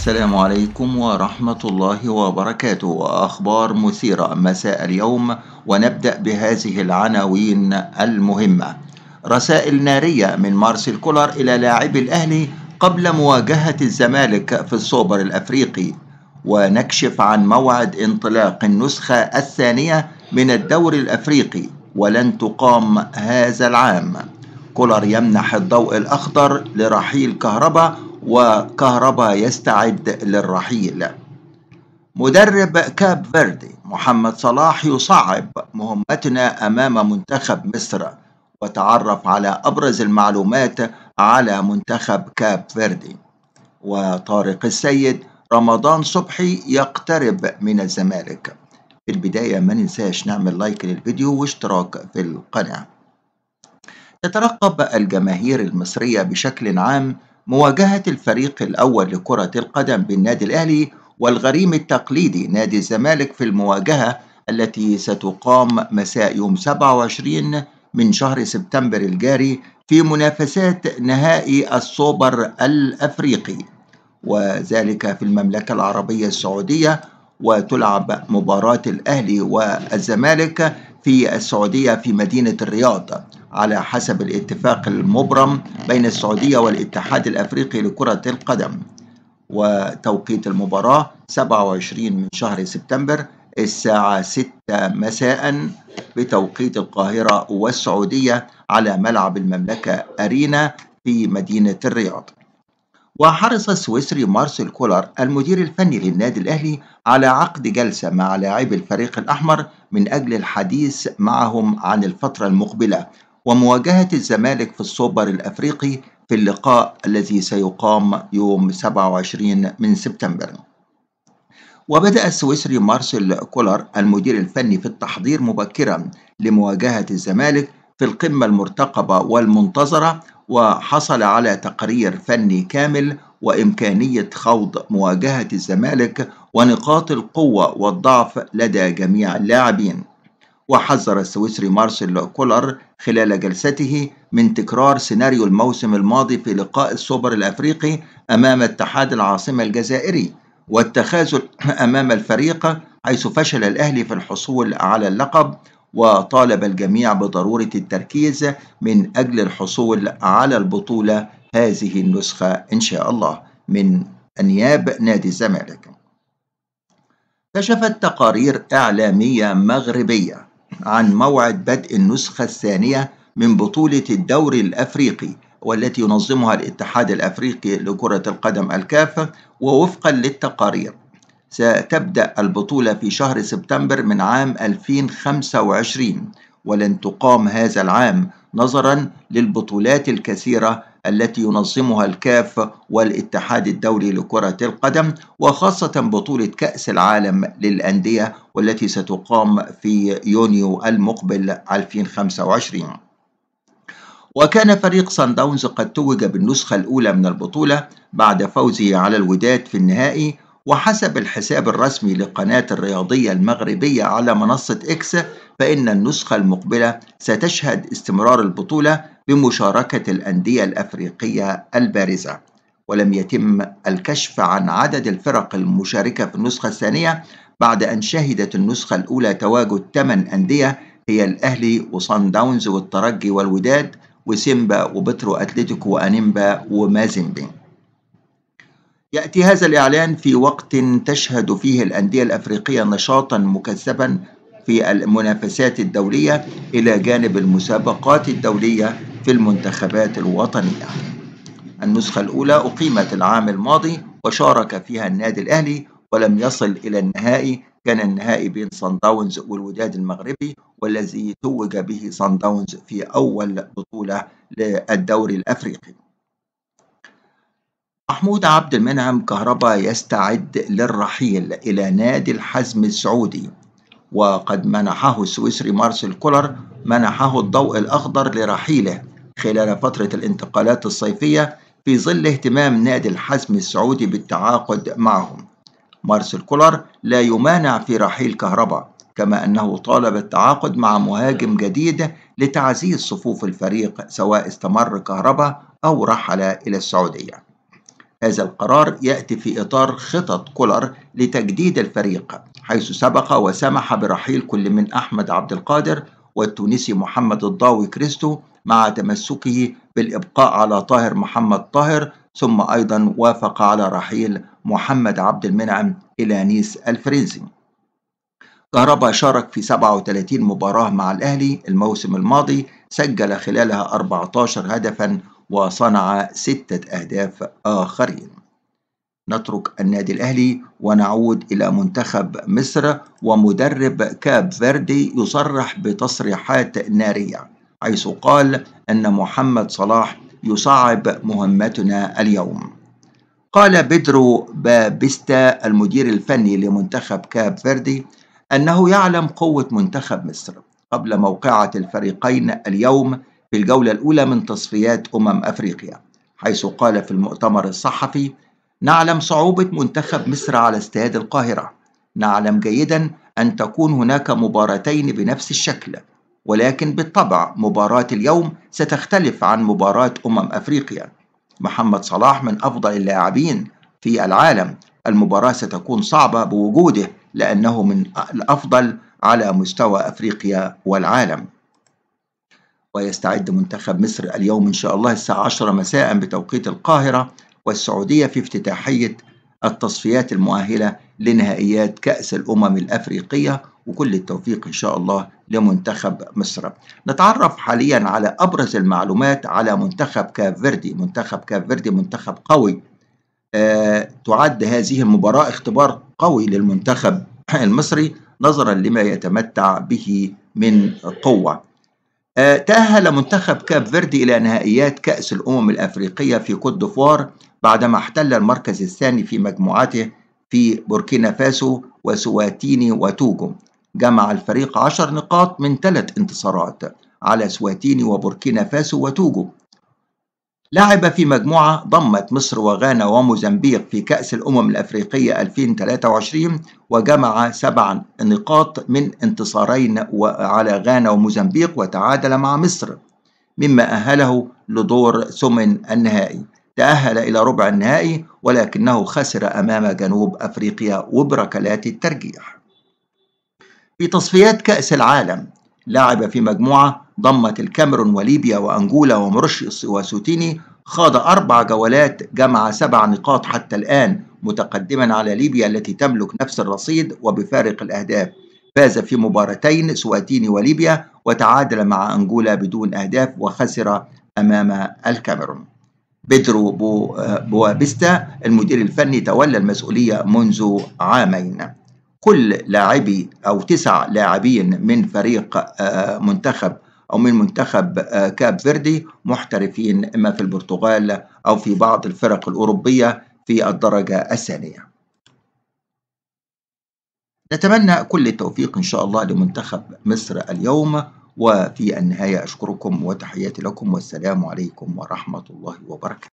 السلام عليكم ورحمة الله وبركاته وأخبار مثيرة مساء اليوم ونبدأ بهذه العناوين المهمة رسائل نارية من مارسيل كولر إلى لاعبي الأهلي قبل مواجهة الزمالك في السوبر الأفريقي ونكشف عن موعد انطلاق النسخة الثانية من الدوري الأفريقي ولن تقام هذا العام كولر يمنح الضوء الأخضر لرحيل كهرباء وكهربا يستعد للرحيل مدرب كاب فيردي محمد صلاح يصعب مهمتنا أمام منتخب مصر وتعرف على أبرز المعلومات على منتخب كاب فيردي وطارق السيد رمضان صبحي يقترب من الزمالك في البداية ما ننساش نعمل لايك للفيديو واشتراك في القناة تترقب الجماهير المصرية بشكل عام مواجهة الفريق الأول لكرة القدم بالنادي الأهلي والغريم التقليدي نادي الزمالك في المواجهة التي ستقام مساء يوم 27 من شهر سبتمبر الجاري في منافسات نهائي السوبر الأفريقي وذلك في المملكة العربية السعودية وتلعب مباراة الأهلي والزمالك في السعودية في مدينة الرياض على حسب الاتفاق المبرم بين السعودية والاتحاد الأفريقي لكرة القدم وتوقيت المباراة 27 من شهر سبتمبر الساعة 6 مساء بتوقيت القاهرة والسعودية على ملعب المملكة أرينا في مدينة الرياض وحرص السويسري مارسيل كولر المدير الفني للنادي الأهلي على عقد جلسة مع لاعبي الفريق الأحمر من أجل الحديث معهم عن الفترة المقبلة ومواجهة الزمالك في السوبر الأفريقي في اللقاء الذي سيقام يوم 27 من سبتمبر وبدأ السويسري مارسيل كولر المدير الفني في التحضير مبكرا لمواجهة الزمالك في القمة المرتقبة والمنتظرة وحصل على تقرير فني كامل وإمكانية خوض مواجهة الزمالك ونقاط القوة والضعف لدى جميع اللاعبين وحذر السويسري مارسيل كولر خلال جلسته من تكرار سيناريو الموسم الماضي في لقاء السوبر الأفريقي أمام اتحاد العاصمة الجزائري والتخاذل أمام الفريق حيث فشل الأهلي في الحصول على اللقب وطالب الجميع بضرورة التركيز من أجل الحصول على البطولة هذه النسخة إن شاء الله من أنياب نادي الزمالك كشفت تقارير إعلامية مغربية عن موعد بدء النسخة الثانية من بطولة الدوري الأفريقي والتي ينظمها الاتحاد الأفريقي لكرة القدم الكافة ووفقا للتقارير ستبدأ البطولة في شهر سبتمبر من عام 2025 ولن تقام هذا العام نظرا للبطولات الكثيرة التي ينظمها الكاف والاتحاد الدولي لكرة القدم وخاصة بطولة كأس العالم للأندية والتي ستقام في يونيو المقبل 2025 وكان فريق سان داونز قد توج بالنسخة الأولى من البطولة بعد فوزه على الوداد في النهائي وحسب الحساب الرسمي لقناة الرياضية المغربية على منصة إكس فإن النسخة المقبلة ستشهد استمرار البطولة بمشاركة الأندية الأفريقية البارزة ولم يتم الكشف عن عدد الفرق المشاركة في النسخة الثانية بعد أن شهدت النسخة الأولى تواجد 8 أندية هي الأهلي وصن داونز والترجي والوداد وسيمبا وبترو أتلتيكو وأنيمبا ومازنبي يأتي هذا الإعلان في وقت تشهد فيه الأندية الأفريقية نشاطا مكثفا في المنافسات الدولية إلى جانب المسابقات الدولية في المنتخبات الوطنية النسخة الأولى أقيمت العام الماضي وشارك فيها النادي الأهلي ولم يصل إلى النهائي كان النهائي بين صن داونز والوداد المغربي والذي توج به صن داونز في أول بطولة للدوري الأفريقي محمود عبد المنعم كهربا يستعد للرحيل إلى نادي الحزم السعودي وقد منحه السويسري مارسيل كولر منحه الضوء الأخضر لرحيله خلال فترة الانتقالات الصيفية في ظل اهتمام نادي الحزم السعودي بالتعاقد معهم مارسيل كولر لا يمانع في رحيل كهربا كما أنه طالب التعاقد مع مهاجم جديد لتعزيز صفوف الفريق سواء استمر كهربا أو رحل إلى السعودية هذا القرار يأتي في إطار خطط كولر لتجديد الفريق حيث سبق وسمح برحيل كل من أحمد عبد القادر والتونسي محمد الضاوي كريستو مع تمسكه بالإبقاء على طاهر محمد طاهر ثم أيضا وافق على رحيل محمد عبد المنعم إلى نيس الفرنسي كهربا شارك في 37 مباراة مع الأهلي الموسم الماضي سجل خلالها 14 هدفا وصنع ستة أهداف آخرين نترك النادي الأهلي ونعود إلى منتخب مصر ومدرب كاب فيردي يصرح بتصريحات نارية حيث قال أن محمد صلاح يصعب مهمتنا اليوم قال بيدرو بابيستا المدير الفني لمنتخب كاب فيردي أنه يعلم قوة منتخب مصر قبل موقعة الفريقين اليوم في الجولة الأولى من تصفيات أمم أفريقيا حيث قال في المؤتمر الصحفي نعلم صعوبة منتخب مصر على استاد القاهرة نعلم جيدا أن تكون هناك مباراتين بنفس الشكل ولكن بالطبع مباراة اليوم ستختلف عن مباراة أمم أفريقيا محمد صلاح من أفضل اللاعبين في العالم المباراة ستكون صعبة بوجوده لأنه من الأفضل على مستوى أفريقيا والعالم ويستعد منتخب مصر اليوم إن شاء الله الساعة 10 مساء بتوقيت القاهرة والسعودية في افتتاحية التصفيات المؤهلة لنهائيات كأس الأمم الأفريقية وكل التوفيق إن شاء الله لمنتخب مصر نتعرف حاليا على أبرز المعلومات على منتخب كاف فيردي منتخب كاف فيردي منتخب قوي أه تعد هذه المباراة اختبار قوي للمنتخب المصري نظرا لما يتمتع به من قوة أه تأهل منتخب كاب فيردي إلى نهائيات كأس الأمم الأفريقية في كوت ديفوار بعدما احتل المركز الثاني في مجموعته في بوركينا فاسو وسواتيني وتوجو جمع الفريق 10 نقاط من ثلاث انتصارات على سواتيني وبوركينا فاسو وتوجو لعب في مجموعة ضمت مصر وغانا وموزمبيق في كأس الأمم الأفريقية 2023 وجمع سبع نقاط من انتصارين على غانا وموزمبيق وتعادل مع مصر مما أهله لدور ثمن النهائي تأهل إلى ربع النهائي ولكنه خسر أمام جنوب أفريقيا وبركلات الترجيح في تصفيات كأس العالم لعب في مجموعة ضمت الكاميرون وليبيا وأنجولا ومرشيس وسوتيني خاض أربع جولات جمع سبع نقاط حتى الآن متقدما على ليبيا التي تملك نفس الرصيد وبفارق الأهداف فاز في مباراتين سواتيني وليبيا وتعادل مع أنجولا بدون أهداف وخسر أمام الكاميرون بيدرو بو بوابستا المدير الفني تولى المسؤولية منذ عامين كل لاعبي أو تسع لاعبين من فريق آه، منتخب أو من منتخب آه، كاب فيردي محترفين إما في البرتغال أو في بعض الفرق الأوروبية في الدرجة الثانية نتمنى كل التوفيق إن شاء الله لمنتخب مصر اليوم وفي النهاية أشكركم وتحياتي لكم والسلام عليكم ورحمة الله وبركاته